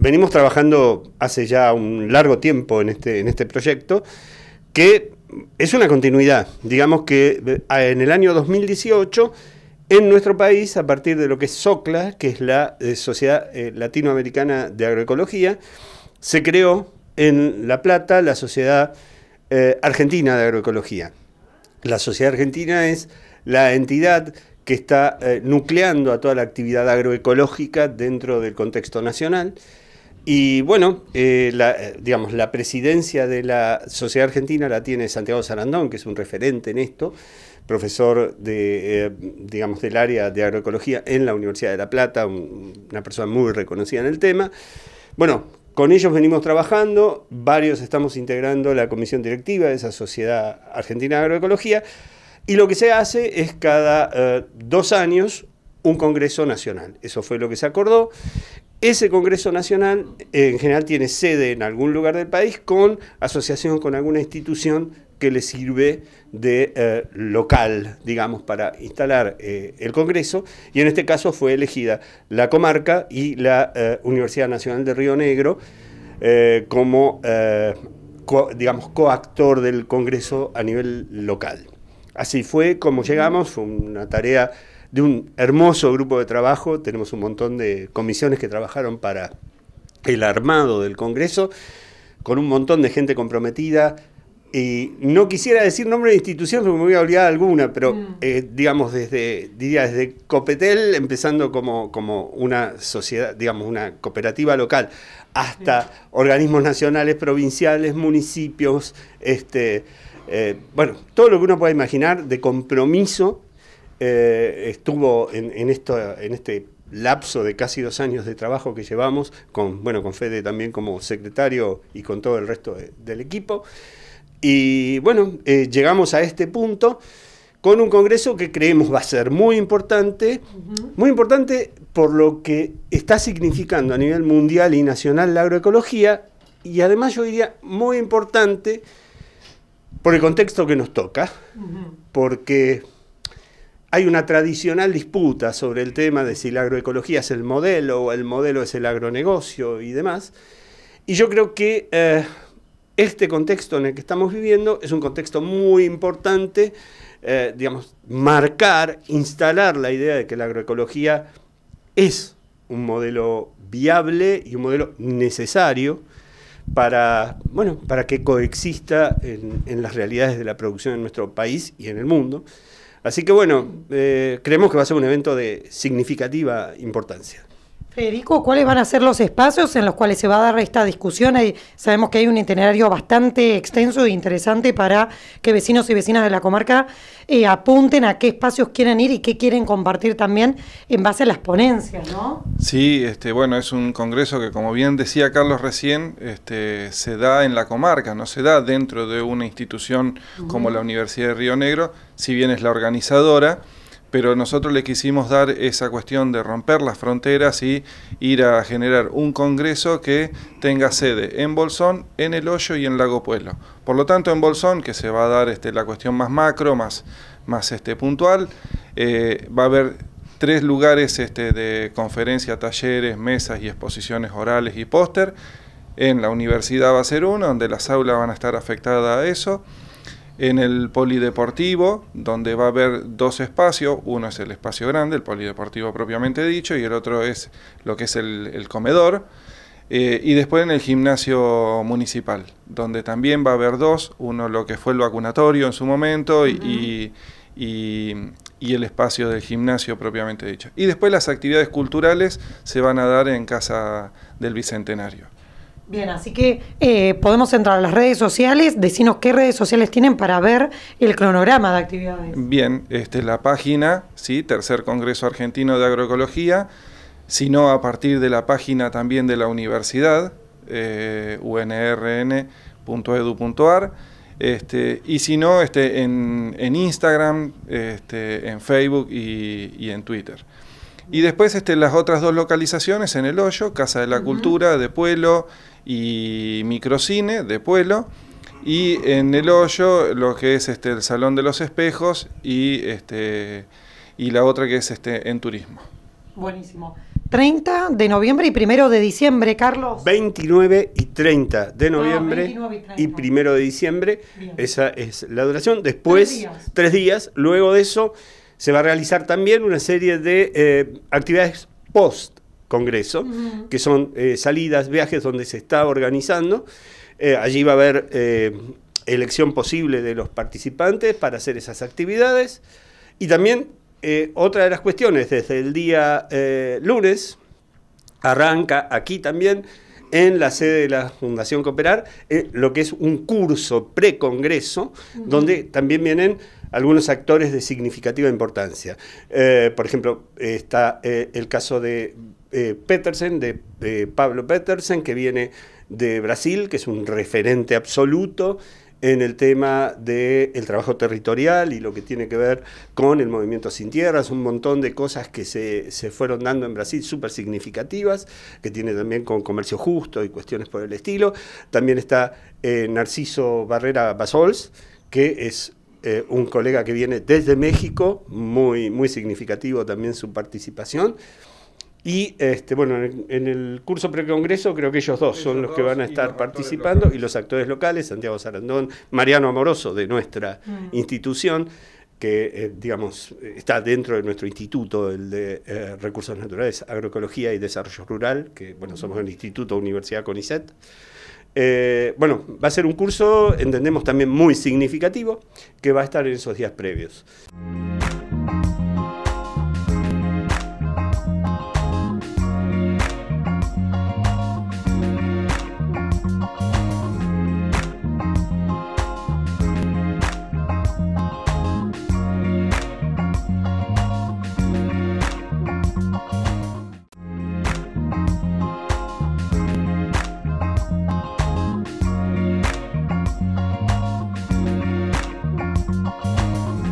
Venimos trabajando hace ya un largo tiempo en este, en este proyecto, que es una continuidad. Digamos que eh, en el año 2018, en nuestro país, a partir de lo que es SOCLA, que es la eh, Sociedad eh, Latinoamericana de Agroecología, se creó en La Plata la Sociedad Argentina de Agroecología. La Sociedad Argentina es la entidad que está nucleando a toda la actividad agroecológica dentro del contexto nacional. Y bueno, eh, la, eh, digamos, la presidencia de la Sociedad Argentina la tiene Santiago Sarandón, que es un referente en esto, profesor de, eh, digamos, del área de agroecología en la Universidad de La Plata, una persona muy reconocida en el tema. Bueno, con ellos venimos trabajando, varios estamos integrando la comisión directiva de esa Sociedad Argentina de Agroecología, y lo que se hace es cada dos años un Congreso Nacional. Eso fue lo que se acordó. Ese Congreso Nacional en general tiene sede en algún lugar del país con asociación con alguna institución que le sirve de eh, local, digamos, para instalar eh, el Congreso. Y en este caso fue elegida la comarca y la eh, Universidad Nacional de Río Negro como, digamos, coactor del Congreso a nivel local. Así fue como llegamos, fue una tarea de un hermoso grupo de trabajo, tenemos un montón de comisiones que trabajaron para el armado del Congreso, con un montón de gente comprometida. Y no quisiera decir nombre de institución porque me voy a olvidar alguna, pero mm. eh, digamos desde, diría desde Copetel, empezando como, como una sociedad, digamos una cooperativa local, hasta organismos nacionales, provinciales, municipios, este, eh, bueno, todo lo que uno pueda imaginar de compromiso eh, estuvo en, esto, en este lapso de casi dos años de trabajo que llevamos, con, bueno, con Fede también como secretario y con todo el resto del equipo. Y bueno, eh, llegamos a este punto con un congreso que creemos va a ser muy importante, muy importante por lo que está significando a nivel mundial y nacional la agroecología y además yo diría muy importante por el contexto que nos toca, porque hay una tradicional disputa sobre el tema de si la agroecología es el modelo o el modelo es el agronegocio y demás. Y yo creo que eh, este contexto en el que estamos viviendo es un contexto muy importante, eh, digamos, marcar, instalar la idea de que la agroecología es un modelo viable y un modelo necesario para, para que coexista en las realidades de la producción en nuestro país y en el mundo. Así que bueno, eh, creemos que va a ser un evento de significativa importancia. Federico, ¿cuáles van a ser los espacios en los cuales se va a dar esta discusión? sabemos que hay un itinerario bastante extenso e interesante para que vecinos y vecinas de la comarca eh, apunten a qué espacios quieren ir y qué quieren compartir también en base a las ponencias, ¿no? Sí, este, bueno, es un congreso que, como bien decía Carlos recién, este, se da en la comarca, no se da dentro de una institución como la Universidad de Río Negro, si bien es la organizadora pero nosotros le quisimos dar esa cuestión de romper las fronteras y ir a generar un congreso que tenga sede en Bolsón, en El Hoyo y en Lago Pueblo. Por lo tanto, en Bolsón, que se va a dar este, la cuestión más macro, más, este, puntual, eh, va a haber tres lugares este, de conferencia, talleres, mesas y exposiciones orales y póster. En la universidad va a ser uno, donde las aulas van a estar afectadas a eso en el polideportivo, donde va a haber dos espacios. Uno es el espacio grande, el polideportivo propiamente dicho, y el otro es lo que es el, comedor. Eh, y después en el gimnasio municipal, donde también va a haber dos, uno lo que fue el vacunatorio en su momento y, el espacio del gimnasio propiamente dicho. Y después las actividades culturales se van a dar en Casa del Bicentenario. Bien, así que eh, podemos entrar a las redes sociales, decinos qué redes sociales tienen para ver el cronograma de actividades. Bien, este, la página, ¿sí? Tercer Congreso Argentino de Agroecología, si no, a partir de la página también de la universidad, eh, unrn.edu.ar, este, y si no, este, en, Instagram, este, en Facebook y en Twitter. Y después este, las otras dos localizaciones en El Hoyo, Casa de la Cultura de Pueblo y Microcine de Pueblo. Y en El Hoyo lo que es este, el Salón de los Espejos y, este, y la otra que es este, en Turismo. Buenísimo. 30 de noviembre y 1 de diciembre, Carlos. 29 y 30 de ah, noviembre y, 1 de diciembre. Esa es la duración. Después, tres tres días luego de eso se va a realizar también una serie de eh, actividades post Congreso, que son eh, salidas, viajes donde se está organizando. Eh, allí va a haber elección posible de los participantes para hacer esas actividades. Y también otra de las cuestiones, desde el día lunes arranca aquí también en la sede de la Fundación Cooperar, eh, lo que es un curso precongreso, congreso donde también vienen algunos actores de significativa importancia. Eh, por ejemplo, está eh, el caso de Petersen, de, de Pablo Petersen, que viene de Brasil, que es un referente absoluto en el tema del trabajo territorial y lo que tiene que ver con el movimiento sin tierras, un montón de cosas que se, fueron dando en Brasil súper significativas, que tiene también con comercio justo y cuestiones por el estilo. También está eh, Narciso Barrera Basols, que es eh, un colega que viene desde México, muy, muy significativo también su participación. Y este, bueno, en el curso precongreso creo que ellos dos son los que van a estar participando y los actores locales, Santiago Sarandón, Mariano Amoroso de nuestra mm. institución, que eh, digamos está dentro de nuestro instituto, el de eh, Recursos Naturales, Agroecología y Desarrollo Rural, que bueno, somos el Instituto Universidad CONICET. Eh, bueno, va a ser un curso, entendemos también muy significativo, que va a estar en esos días previos.